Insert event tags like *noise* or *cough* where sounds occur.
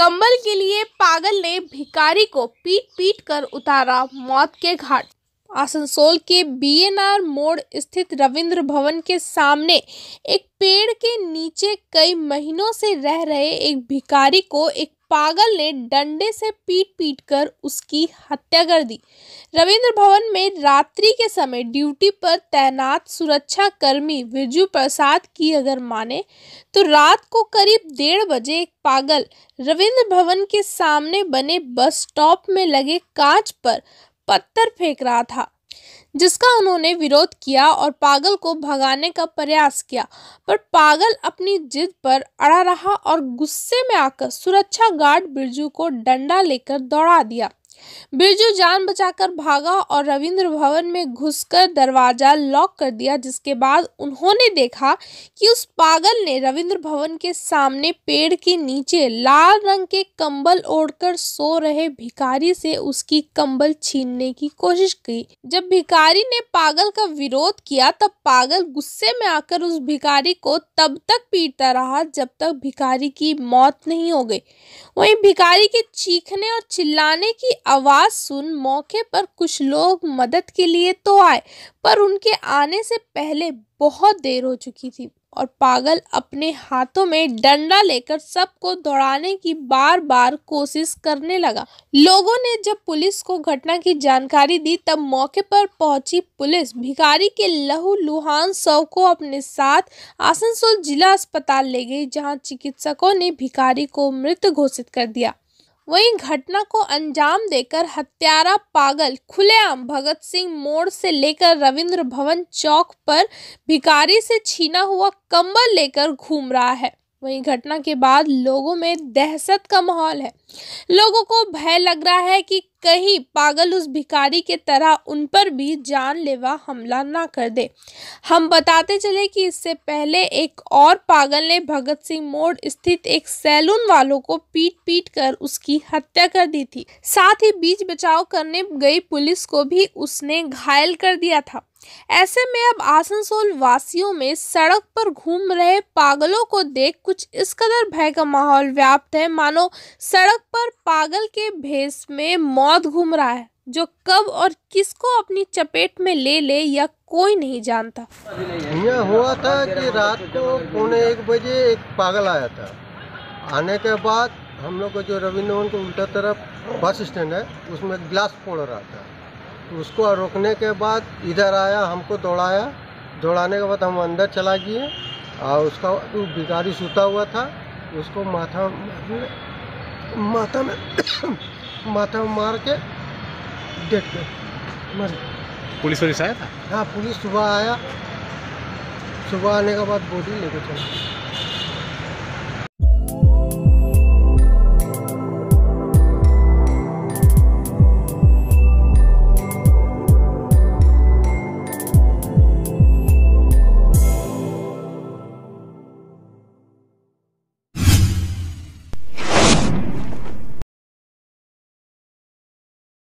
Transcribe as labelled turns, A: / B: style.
A: कंबल के लिए पागल ने भिकारी को पीट पीट कर उतारा मौत के घाट आसनसोल के बीएनआर मोड़ स्थित रविंद्र भवन के सामने एक पेड़ के नीचे कई महीनों से रह रहे एक भिकारी को एक पागल ने डंडे से पीट पीट कर उसकी हत्या कर दी रविंद्र भवन में रात्रि के समय ड्यूटी पर तैनात सुरक्षा कर्मी विजु प्रसाद की अगर माने तो रात को करीब डेढ़ बजे एक पागल रविंद्र भवन के सामने बने बस स्टॉप में लगे कांच पर पत्थर फेंक रहा था जिसका उन्होंने विरोध किया और पागल को भगाने का प्रयास किया पर पागल अपनी जिद पर अड़ा रहा और गुस्से में आकर सुरक्षा गार्ड बिरजू को डंडा लेकर दौड़ा दिया बिरजू जान बचाकर भागा और रविंद्र भवन में घुसकर दरवाजा लॉक कर दिया जिसके बाद उन्होंने देखा कि उस पागल ने रविंद्र भवन के सामने पेड़ के नीचे लाल रंग के कंबल ओढ़कर सो रहे भिखारी से उसकी कंबल छीनने की कोशिश की जब भिखारी भिखारी ने पागल का विरोध किया तब पागल गुस्से में आकर उस भिखारी को तब तक पीटता रहा जब तक भिखारी की मौत नहीं हो गई वहीं भिखारी के चीखने और चिल्लाने की आवाज़ सुन मौके पर कुछ लोग मदद के लिए तो आए पर उनके आने से पहले बहुत देर हो चुकी थी और पागल अपने हाथों में डंडा लेकर सबको दौड़ाने की बार बार कोशिश करने लगा लोगों ने जब पुलिस को घटना की जानकारी दी तब मौके पर पहुंची पुलिस भिखारी के लहू लुहान शव को अपने साथ आसनसोल जिला अस्पताल ले गई जहां चिकित्सकों ने भिखारी को मृत घोषित कर दिया वहीं घटना को अंजाम देकर हत्यारा पागल खुलेआम भगत सिंह मोड़ से लेकर रविंद्र भवन चौक पर भिखारी से छीना हुआ कंबल लेकर घूम रहा है वहीं घटना के बाद लोगों में दहशत का माहौल है लोगों को भय लग रहा है कि कहीं पागल उस भिखारी के तरह उन पर भी जानलेवा हमला ना कर दे हम बताते चले कि इससे पहले एक और पागल ने भगत सिंह मोड़ स्थित एक सैलून वालों को पीट पीट कर उसकी हत्या कर दी थी साथ ही बीच बचाव करने गई पुलिस को भी उसने घायल कर दिया था ऐसे में अब आसनसोल वासियों में सड़क पर घूम रहे पागलों को देख कुछ इस कदर भय का माहौल व्याप्त है मानो सड़क पर पागल के भेस में मौत घूम रहा है जो कब और किसको अपनी चपेट में ले ले या कोई नहीं जानता
B: यह हुआ था कि रात को पौने एक बजे एक पागल आया था आने के बाद हम लोग को जो रविंद्र भवन के उल्टा तरफ बस स्टैंड है उसमें ग्लास फोड़ रहा था उसको रोकने के बाद इधर आया हमको दौड़ाया दौड़ाने के बाद हम अंदर चला गए और उसका भिखारी सूता हुआ था उसको माथा माथा में *coughs* माथा में मार के डेट गए मर पुलिस पुलिस आया था हाँ पुलिस सुबह आया सुबह आने के बाद बॉडी लेके चला